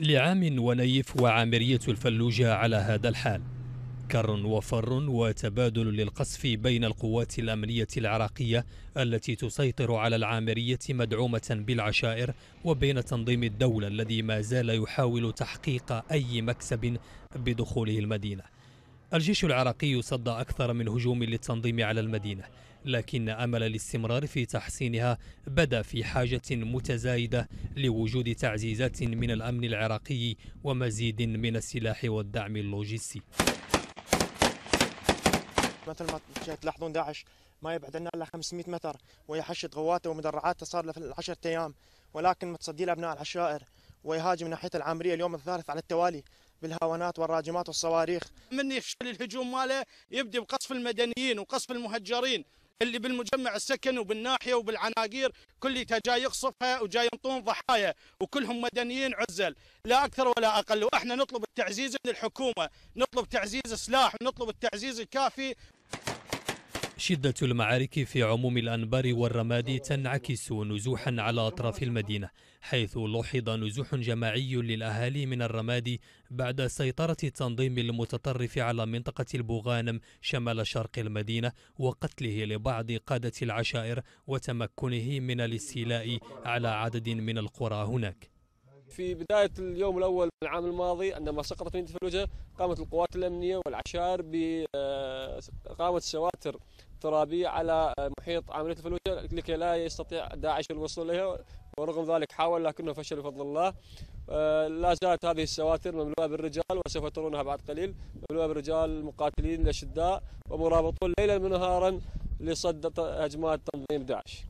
لعام ونيف وعامرية الفلوجة على هذا الحال كر وفر وتبادل للقصف بين القوات الأمنية العراقية التي تسيطر على العامرية مدعومة بالعشائر وبين تنظيم الدولة الذي ما زال يحاول تحقيق أي مكسب بدخوله المدينة الجيش العراقي صد أكثر من هجوم للتنظيم على المدينة لكن أمل الاستمرار في تحصينها بدا في حاجة متزايدة لوجود تعزيزات من الأمن العراقي ومزيد من السلاح والدعم اللوجستي مثل ما تلاحظون داعش ما يبعد عنا الا 500 متر وهي حشد غواته ومدرعاته صار له في ايام ولكن متصدي لابناء ابناء العشائر ويهاجم ناحيه العامريه اليوم الثالث على التوالي بالهوانات والراجمات والصواريخ من يفشل الهجوم ماله يبدي بقصف المدنيين وقصف المهجرين اللي بالمجمع السكن وبالناحيه وبالعناقير كل جاي يقصفها وجاي ينطون ضحايا وكلهم مدنيين عزل لا اكثر ولا اقل واحنا نطلب التعزيز من الحكومه نطلب تعزيز السلاح نطلب التعزيز الكافي شدة المعارك في عموم الأنبار والرماد تنعكس نزوحا على أطراف المدينة حيث لوحظ نزوح جماعي للأهالي من الرماد بعد سيطرة التنظيم المتطرف على منطقة البوغانم شمال شرق المدينة وقتله لبعض قادة العشائر وتمكنه من الاستيلاء على عدد من القرى هناك في بداية اليوم الأول من العام الماضي عندما سقطت مدينة فلوجة قامت القوات الأمنية والعشائر بإقامة آه، سواتر ترابية على محيط عملية الفلوجة لكي لا يستطيع داعش الوصول إليها ورغم ذلك حاول لكنه فشل بفضل الله آه، لا زالت هذه السواتر مملوءة بالرجال وسوف ترونها بعد قليل مملوءة بالرجال مقاتلين الأشداء ومرابطون ليلا ونهارا لصد هجمات تنظيم داعش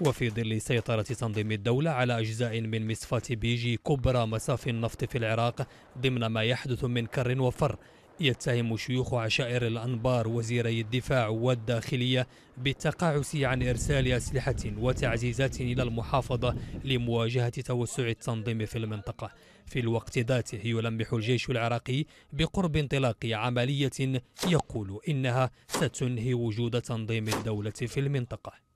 وفي ظل سيطرة تنظيم الدولة على أجزاء من مصفاة بيجي كبرى مساف النفط في العراق ضمن ما يحدث من كر وفر يتهم شيوخ عشائر الأنبار وزيري الدفاع والداخلية بالتقاعس عن إرسال أسلحة وتعزيزات إلى المحافظة لمواجهة توسع التنظيم في المنطقة في الوقت ذاته يلمح الجيش العراقي بقرب انطلاق عملية يقول إنها ستنهي وجود تنظيم الدولة في المنطقة